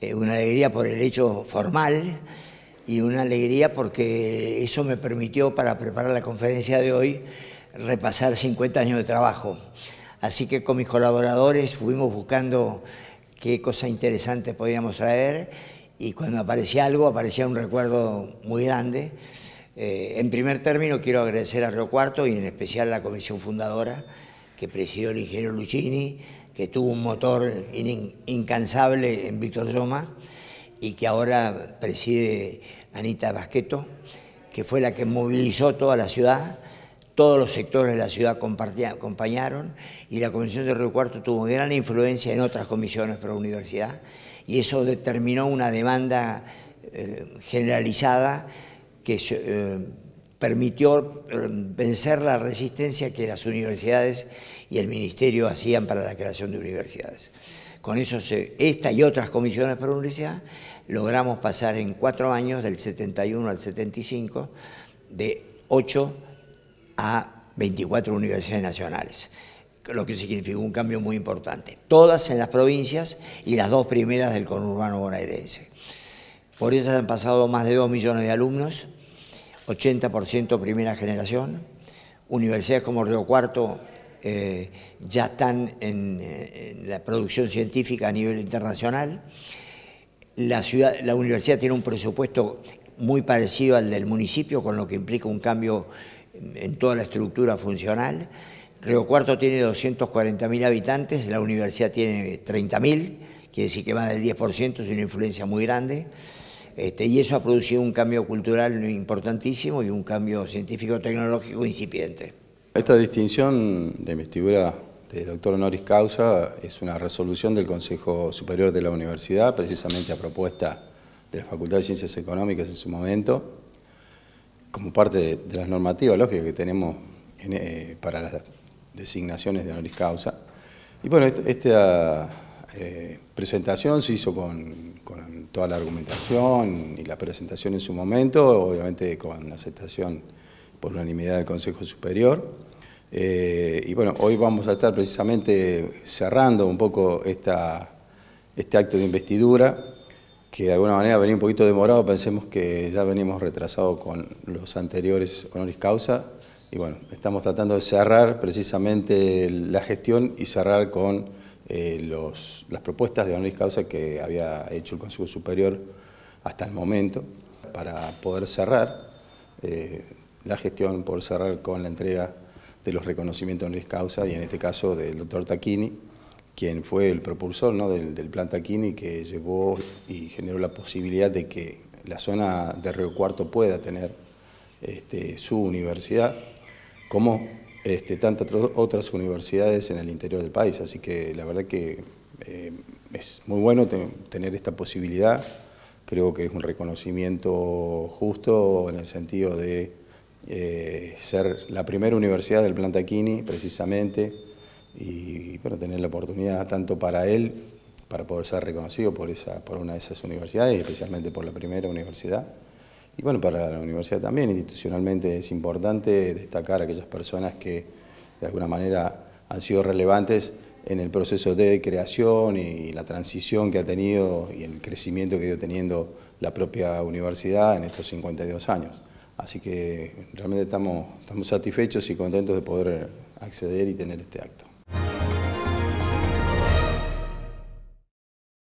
Eh, una alegría por el hecho formal y una alegría porque eso me permitió para preparar la conferencia de hoy repasar 50 años de trabajo. Así que con mis colaboradores fuimos buscando qué cosa interesante podíamos traer y cuando aparecía algo aparecía un recuerdo muy grande. Eh, en primer término quiero agradecer a Río Cuarto y en especial a la comisión fundadora que presidió el ingeniero Lucchini, que tuvo un motor incansable en Víctor Yoma y que ahora preside Anita Basqueto, que fue la que movilizó toda la ciudad, todos los sectores de la ciudad acompañaron y la Comisión de Río Cuarto tuvo gran influencia en otras comisiones la universidad y eso determinó una demanda eh, generalizada que eh, permitió eh, vencer la resistencia que las universidades y el ministerio hacían para la creación de universidades. Con eso, esta y otras comisiones para universidad, logramos pasar en cuatro años, del 71 al 75, de 8 a 24 universidades nacionales lo que significó un cambio muy importante. Todas en las provincias y las dos primeras del conurbano bonaerense. Por eso han pasado más de 2 millones de alumnos, 80% primera generación. Universidades como Río Cuarto eh, ya están eh, en, la producción científica a nivel internacional. La, la universidad tiene un presupuesto muy parecido al del municipio, con lo que implica un cambio en toda la estructura funcional. Río Cuarto tiene 240.000 habitantes, la universidad tiene 30.000, quiere decir que más del 10% es una influencia muy grande. Este, y eso ha producido un cambio cultural importantísimo y un cambio científico-tecnológico incipiente. Esta distinción de investidura de doctor honoris causa es una resolución del Consejo Superior de la Universidad, precisamente a propuesta de la Facultad de Ciencias Económicas en su momento, como parte de, las normativas lógicas que tenemos eh, para las designaciones de honoris causa. Y bueno, este, esta, eh, presentación se hizo con toda la argumentación y la presentación en su momento, obviamente con la aceptación por unanimidad del Consejo Superior. Eh, y bueno, hoy vamos a estar precisamente cerrando un poco esta, este acto de investidura, que de alguna manera venía un poquito demorado, pensemos que ya venimos retrasados con los anteriores honoris causa, y bueno, estamos tratando de cerrar precisamente la gestión y cerrar con eh, las propuestas de honoris causa que había hecho el Consejo Superior hasta el momento para poder cerrar eh, la gestión, poder cerrar con la entrega de los reconocimientos de honoris causa y en este caso del doctor Taquini, quien fue el propulsor del, plan Taquini que llevó y generó la posibilidad de que la zona de Río Cuarto pueda tener este, su universidad como este, tantas otras universidades en el interior del país. Así que la verdad que eh, es muy bueno tener esta posibilidad. Creo que es un reconocimiento justo en el sentido de eh, ser la primera universidad del Plantaquini precisamente, y bueno, tener la oportunidad tanto para él, para poder ser reconocido por, por una de esas universidades, y especialmente por la primera universidad, y bueno, para la universidad también institucionalmente es importante destacar a aquellas personas que de alguna manera han sido relevantes en el proceso de creación y la transición que ha tenido y el crecimiento que ha ido teniendo la propia universidad en estos 52 años. Así que realmente estamos, estamos satisfechos y contentos de poder acceder y tener este acto.